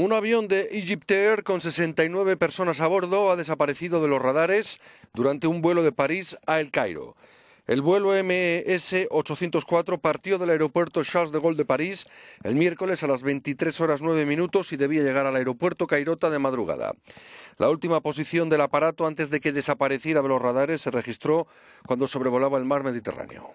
Un avión de Egyptair con 69 personas a bordo ha desaparecido de los radares durante un vuelo de París a El Cairo. El vuelo MS-804 partió del aeropuerto Charles de Gaulle de París el miércoles a las 23 horas 9 minutos y debía llegar al aeropuerto Cairota de madrugada. La última posición del aparato antes de que desapareciera de los radares se registró cuando sobrevolaba el mar Mediterráneo.